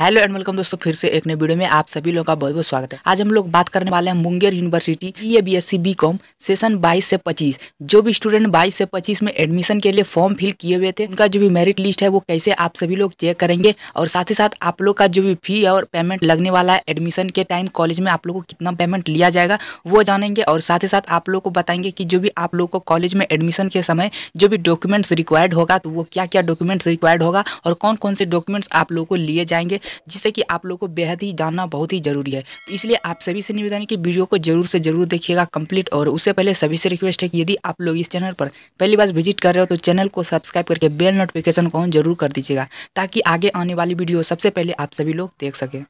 hello and welcome दोस्तों फिर से एक नई वीडियो में आप सभी लोगों का बहुत बहुत स्वागत है आज हम लोग बात करने वाले हैं Munger university B B S C B कॉम सेशन 22 से 25 जो भी स्टूडेंट 22 से 25 में एडमिशन के लिए फॉर्म फिल किए हुए थे उनका जो भी मेरिट लिस्ट है वो कैसे आप सभी लोग चेक करेंगे और साथ ही साथ आप लोग का जो भी फी और पेमेंट लगने वाला है एडमिशन के टाइम कॉलेज में आप लोग को कितना पेमेंट लिया जाएगा वो जानेंगे और साथ ही साथ आप लोग को बताएंगे कि जो भी आप लोग को कॉलेज में एडमिशन के समय जो भी डॉक्यूमेंट्स रिक्वायर्ड होगा तो वो क्या क्या डॉक्यूमेंट्स रिक्वायर्ड होगा और कौन कौन से डॉक्यूमेंट्स आप लोग को लिए जाएंगे जिससे कि आप लोग को बेहद ही जानना बहुत ही जरूरी है इसलिए आप सभी से निवेदन है कि वीडियो को जरूर से जरूर देखिएगा कंप्लीट और उससे पहले सभी से रिक्वेस्ट है कि यदि आप लोग इस चैनल पर पहली बार विजिट कर रहे हो तो चैनल को सब्सक्राइब करके बेल नोटिफिकेशन को ऑन जरूर कर दीजिएगा ताकि आगे आने वाली वीडियो सबसे पहले आप सभी लोग देख सकें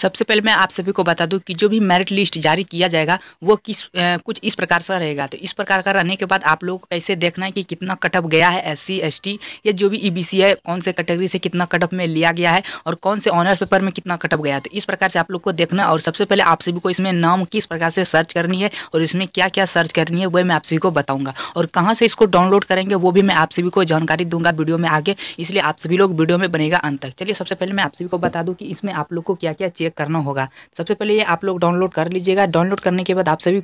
सबसे पहले मैं आप सभी को बता दूं कि जो भी मेरिट लिस्ट जारी किया जाएगा वो किस ए, कुछ इस प्रकार से रहेगा तो इस प्रकार का रहने के बाद आप लोग को कैसे देखना है कि कितना कटअप गया है एस सी या जो भी ई e है कौन से कैटेगरी से कितना कटअप में लिया गया है और कौन से ऑनर्स पेपर में कितना कटअप गया है तो इस प्रकार से आप लोग को देखना और सबसे पहले आप सभी को इसमें नाम किस प्रकार से सर्च करनी है और इसमें क्या क्या सर्च करनी है वह मैं आप सभी को बताऊँगा और कहाँ से इसको डाउनलोड करेंगे वो भी मैं आप सभी को जानकारी दूंगा वीडियो में आगे इसलिए आप सभी लोग वीडियो में बनेगा अंत तक चलिए सबसे पहले मैं आप सभी को बता दूँ कि इसमें आप लोग को क्या क्या चेक करना होगा सबसे पहले ये आप लोग डाउनलोड कर लीजिएगा डाउनलोड करने के बाद आप सभी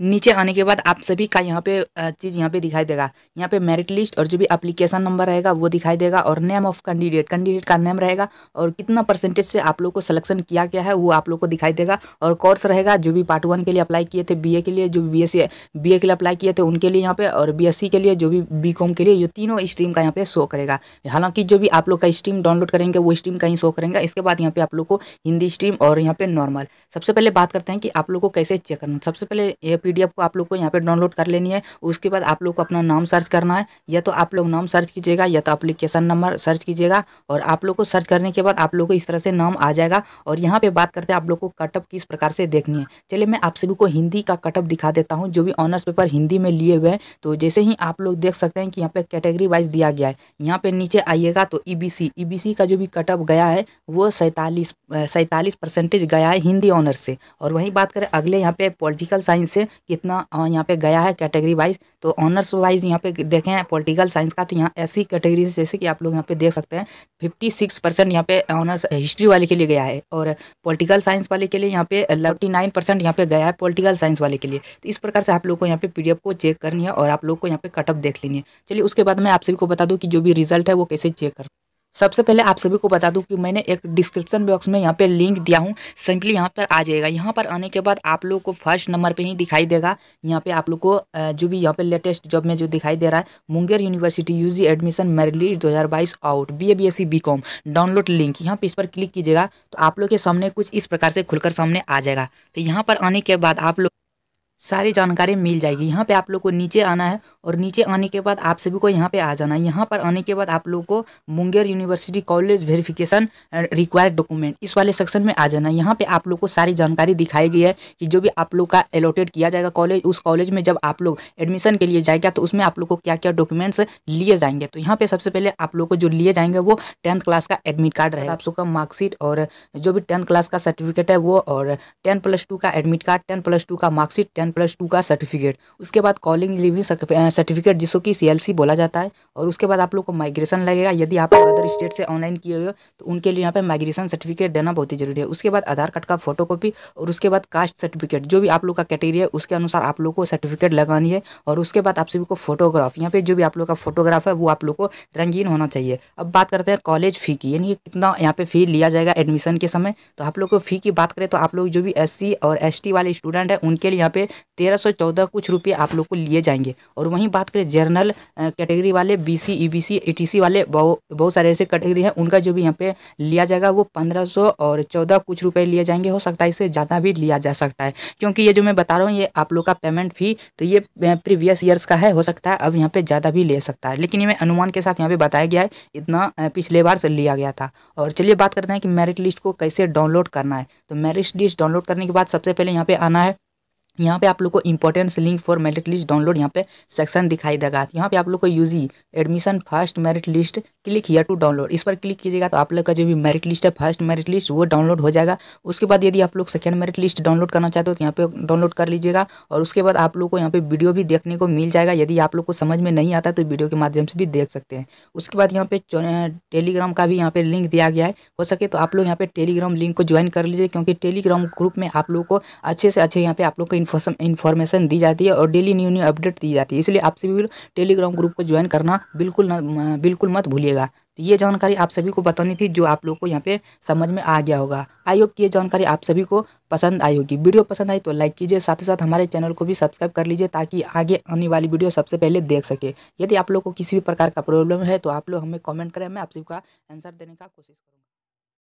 नीचे आने के बाद आप सभी का यहाँ पे चीज़ यहाँ पे दिखाई देगा यहाँ पे मेरिट लिस्ट और जो भी एप्लीकेशन नंबर रहेगा वो दिखाई देगा और नेम ऑफ कैंडिडेट कैंडिडेट का नेम रहेगा और कितना परसेंटेज से आप लोग को सिलेक्शन किया गया है वो आप लोग को दिखाई देगा और कोर्स रहेगा जो भी पार्ट वन के लिए अप्लाई किए थे बी के लिए जो बी एस के लिए अप्लाई किए थे उनके लिए यहाँ पे और बी के लिए जो भी बी के लिए ये तीनों स्ट्रीम का यहाँ पे शो करेगा हालांकि जो भी आप लोग का स्ट्रीम डाउनलोड करेंगे वो स्ट्रीम का ही शो करेंगे इसके बाद यहाँ पे आप लोग को हिंदी स्ट्रीम और यहाँ पे नॉर्मल सबसे पहले बात करते हैं कि आप लोग को कैसे चेक करना सबसे पहले पीडीएफ को आप लोग को यहाँ पर डाउनलोड कर लेनी है उसके बाद आप लोग को अपना नाम सर्च करना है या तो आप लोग नाम सर्च कीजिएगा या तो अप्लीकेशन नंबर सर्च कीजिएगा और आप लोग को सर्च करने के बाद आप लोग को इस तरह से नाम आ जाएगा और यहाँ पर बात करते हैं आप लोग को कटअप किस प्रकार से देखनी है चलिए मैं आप सभी को हिंदी का कटअप दिखा देता हूँ जो भी ऑनर्स पेपर हिंदी में लिए हुए हैं तो जैसे ही आप लोग देख सकते हैं कि यहाँ पे कैटेगरी वाइज दिया गया है यहाँ पे नीचे आइएगा तो ई e बी e का जो भी कटअप गया है वो सैंतालीस सैंतालीस परसेंटेज गया है हिंदी ऑनर्स से और वहीं बात करें अगले यहाँ पे पॉलिटिकल साइंस से कितना यहाँ पे गया है कैटेगरी वाइज तो ऑनर्स वाइज यहाँ पे देखें पॉलिटिकल साइंस का तो यहाँ ऐसी कैटेगरी जैसे कि आप लोग यहाँ पे देख सकते हैं फिफ्टी सिक्स परसेंट यहाँ पे ऑनर्स हिस्ट्री वाले के लिए गया है और पॉलिटिकल साइंस वाले के लिए यहाँ पे थर्टी नाइन परसेंट यहाँ पे गया है पॉलिटिकल साइंस वाले के लिए तो इस प्रकार से आप लोग को यहाँ पे पी को चेक करनी है और आप लोग को यहाँ पे कटअप देख लेनी है चलिए उसके बाद मैं आप सभी को बता दूँ कि जो भी रिजल्ट है वो कैसे चेक कर सबसे पहले आप सभी को बता दूं कि मैंने एक डिस्क्रिप्शन बॉक्स में यहाँ पे लिंक दिया हूँ सिंपली यहाँ पर आ जाएगा यहाँ पर आने के बाद आप लोग को फर्स्ट नंबर पे ही दिखाई देगा यहाँ पे आप लोग को जो भी यहाँ पे लेटेस्ट जॉब में जो दिखाई दे रहा है Munger university UG admission merit दो हज़ार बाईस out B A B S C B com download link यहाँ पर इस पर क्लिक कीजिएगा तो आप लोग के सामने कुछ इस प्रकार से खुलकर सामने आ जाएगा तो यहाँ पर आने के बाद आप लोग सारी जानकारी मिल जाएगी यहाँ पे आप लोग को नीचे आना है और नीचे आने के बाद आप सभी को यहाँ पे आ जाना है यहाँ पर आने के बाद आप लोग को Munger university college verification required document इस वाले सेक्शन में आ जाना है यहाँ पे आप लोग को सारी जानकारी दिखाई गई है कि जो भी आप लोग का एलोटेड किया जाएगा कॉलेज उस कॉलेज में जब आप लोग एडमिशन के लिए जाएगा तो उसमें आप लोग को क्या क्या डॉक्यूमेंट्स लिए जाएंगे तो यहाँ पर सबसे पहले आप लोग को जो लिए जाएंगे वो टेंथ क्लास का एडमिट कार्ड रहेगा आप लोग का मार्कशीट और जो भी टेंथ क्लास का सर्टिफिकेट है वो और टेन प्लस टू का admit card ten plus two का मार्कशीट टेन प्लस टू का सर्टिफिकेट उसके बाद कॉलिंग लिविंग सर्टिफिकेट जिसको कि सी बोला जाता है और उसके बाद आप लोग को माइग्रेशन लगेगा यदि आप अदर स्टेट से ऑनलाइन किए हुए तो उनके लिए यहाँ पे माइग्रेशन सर्टिफिकेट देना बहुत ही जरूरी है उसके बाद आधार कार्ड का फोटो कॉपी और उसके बाद कास्ट सर्टिफिकेट जो भी आप लोग का कैटेगरी है उसके अनुसार आप लोग को सर्टिफिकेट लगानी है और उसके बाद आप सभी को फोटोग्राफ यहाँ पे जो भी आप लोग का फोटोग्राफ है वो आप लोग को रंगीन होना चाहिए अब बात करते हैं कॉलेज फ़ी की यानी कितना यहाँ पे फ़ी लिया जाएगा एडमिशन के समय तो आप लोग को फ़ी की बात करें तो आप लोग जो भी एस और एस वाले स्टूडेंट हैं उनके लिए यहाँ पे तेरह सौ चौदह कुछ रुपये आप लोग को लिए जाएंगे और वहीं बात करें जर्नल कैटेगरी वाले B C E B C A T C वाले बहुत सारे ऐसे कैटेगरी हैं उनका जो भी यहाँ पे लिया जाएगा वो पंद्रह सौ और चौदह कुछ रुपये लिए जाएंगे हो सकता है इससे ज़्यादा भी लिया जा सकता है क्योंकि ये जो मैं बता रहा हूँ ये आप लोग का पेमेंट फी तो ये प्रीवियस ईयर्स का है हो सकता है अब यहाँ पर ज़्यादा भी ले सकता है लेकिन ये मैं अनुमान के साथ यहाँ पर बताया गया है इतना पिछले बार से लिया गया था और चलिए बात करते हैं कि मेरिट लिस्ट को कैसे डाउनलोड करना है तो मेरिट लिस्ट डाउनलोड करने के बाद सबसे पहले यहाँ पर आना है यहाँ पे आप लोग को important link for merit list download यहाँ पे सेक्शन दिखाई देगा यहाँ पे आप लोग को UG admission first merit list click here to download इस पर क्लिक कीजिएगा तो आप लोग का जो भी मेरिट लिस्ट है फर्स्ट मेरिट लिस्ट वो डाउनलोड हो जाएगा उसके बाद यदि आप लोग सेकेंड मेरिट लिस्ट डाउनलोड करना चाहते हो तो यहाँ पे डाउनलोड कर लीजिएगा और उसके बाद आप लोग को यहाँ पे वीडियो भी देखने को मिल जाएगा यदि आप लोग को समझ में नहीं आता तो वीडियो के माध्यम से भी देख सकते हैं उसके बाद यहाँ पे टेलीग्राम का भी यहाँ पे लिंक दिया गया है हो सके तो आप लोग यहाँ पे टेलीग्राम लिंक को ज्वाइन कर लीजिए क्योंकि टेलीग्राम ग्रुप में आप लोग को अच्छे से अच्छे यहाँ पे आप लोग इन्फॉर्मेशन दी जाती है और डेली न्यू न्यू अपडेट दी जाती है इसलिए आप सभी टेलीग्राम ग्रुप को ज्वाइन करना बिल्कुल न बिल्कुल मत भूलिएगा तो ये जानकारी आप सभी को बतानी थी जो आप लोग को यहाँ पे समझ में आ गया होगा आई होप ये जानकारी आप सभी को पसंद आई होगी वीडियो पसंद आई तो लाइक कीजिए साथ ही साथ हमारे चैनल को भी सब्सक्राइब कर लीजिए ताकि आगे आने वाली वीडियो सबसे पहले देख सके यदि आप लोग को किसी भी प्रकार का प्रॉब्लम है तो आप लोग हमें कॉमेंट करें मैं आप सभी का आंसर देने का कोशिश करूँगा